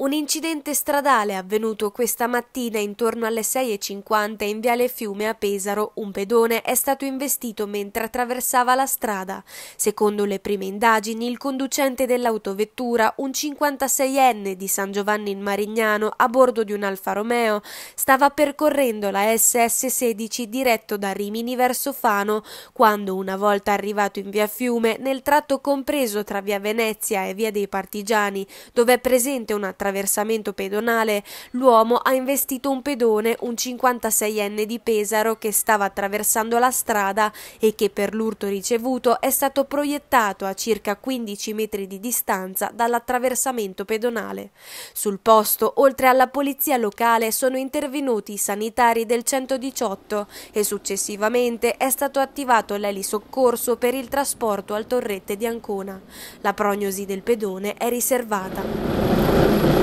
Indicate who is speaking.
Speaker 1: Un incidente stradale è avvenuto questa mattina intorno alle 6.50 in Viale Fiume a Pesaro. Un pedone è stato investito mentre attraversava la strada. Secondo le prime indagini, il conducente dell'autovettura, un 56enne di San Giovanni in Marignano, a bordo di un Alfa Romeo, stava percorrendo la SS16 diretto da Rimini verso Fano, quando una volta arrivato in Via Fiume, nel tratto compreso tra Via Venezia e Via dei Partigiani, dove è presente una tragedia attraversamento pedonale, l'uomo ha investito un pedone, un 56enne di Pesaro, che stava attraversando la strada e che per l'urto ricevuto è stato proiettato a circa 15 metri di distanza dall'attraversamento pedonale. Sul posto, oltre alla polizia locale, sono intervenuti i sanitari del 118 e successivamente è stato attivato l'elisoccorso per il trasporto al torrente di Ancona. La prognosi del pedone è riservata.